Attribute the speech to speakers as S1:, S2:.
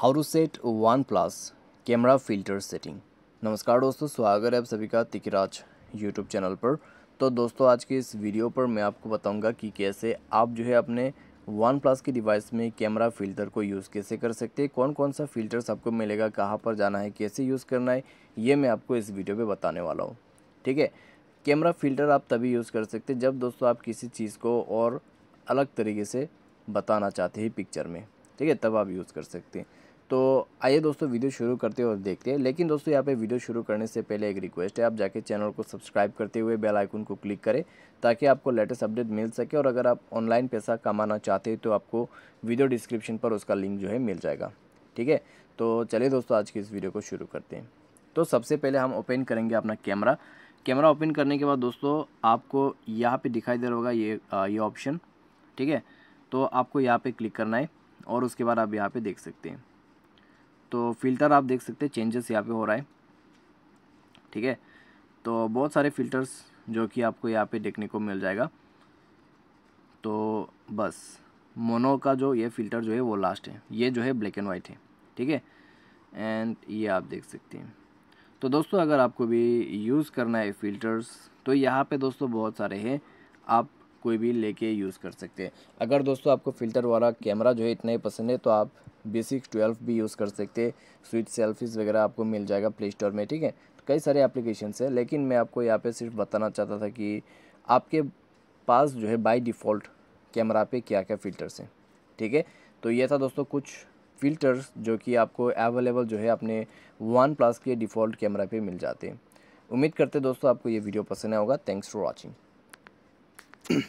S1: how to set OnePlus camera filter setting नमस्कार दोस्तों स्वागत है आप सभी का तिकराज यूट्यूब चैनल पर तो दोस्तों आज के इस वीडियो पर मैं आपको बताऊंगा कि कैसे आप जो है अपने वन प्लस के डिवाइस में कैमरा फिल्टर को यूज़ कैसे कर सकते हैं कौन कौन सा फ़िल्टर्स आपको मिलेगा कहाँ पर जाना है कैसे यूज़ करना है ये मैं आपको इस वीडियो पर बताने वाला हूँ ठीक है कैमरा फिल्टर आप तभी यूज़ कर सकते जब दोस्तों आप किसी चीज़ को और अलग तरीके से बताना चाहते हैं पिक्चर में ठीक है तब आप यूज़ कर सकते हैं तो आइए दोस्तों वीडियो शुरू करते और देखते हैं लेकिन दोस्तों यहाँ पे वीडियो शुरू करने से पहले एक रिक्वेस्ट है आप जाके चैनल को सब्सक्राइब करते हुए बेल आइकन को क्लिक करें ताकि आपको लेटेस्ट अपडेट मिल सके और अगर आप ऑनलाइन पैसा कमाना चाहते हैं तो आपको वीडियो डिस्क्रिप्शन पर उसका लिंक जो है मिल जाएगा ठीक है तो चलिए दोस्तों आज की इस वीडियो को शुरू करते हैं तो सबसे पहले हम ओपन करेंगे अपना कैमरा कैमरा ओपन करने के बाद दोस्तों आपको यहाँ पर दिखाई दे रहा होगा ये ये ऑप्शन ठीक है तो आपको यहाँ पर क्लिक करना है और उसके बाद आप यहाँ पर देख सकते हैं तो फ़िल्टर आप देख सकते हैं चेंजेस यहाँ पे हो रहा है ठीक है तो बहुत सारे फ़िल्टर्स जो कि आपको यहाँ पे देखने को मिल जाएगा तो बस मोनो का जो ये फ़िल्टर जो है वो लास्ट है ये जो है ब्लैक एंड वाइट है ठीक है एंड ये आप देख सकते हैं तो दोस्तों अगर आपको भी यूज़ करना है फ़िल्टर्स तो यहाँ पे दोस्तों बहुत सारे हैं आप कोई भी लेके यूज़ कर सकते हैं अगर दोस्तों आपको फ़िल्टर वाला कैमरा जो है इतना ही पसंद है तो आप बेसिक ट्वेल्व भी यूज़ कर सकते स्विच सेल्फीज़ वगैरह आपको मिल जाएगा प्ले स्टोर में ठीक है तो कई सारे एप्लीकेशन है लेकिन मैं आपको यहाँ पे सिर्फ बताना चाहता था कि आपके पास जो है बाय डिफ़ॉल्ट कैमरा पे क्या क्या फ़िल्टर्स हैं ठीक है तो ये था दोस्तों कुछ फ़िल्टर्स जो कि आपको अवेलेबल जो है अपने वन प्लस के डिफ़ॉल्ट कैमरा पे मिल जाते हैं उम्मीद करते दोस्तों आपको ये वीडियो पसंद आया होगा थैंक्स फॉर वॉचिंग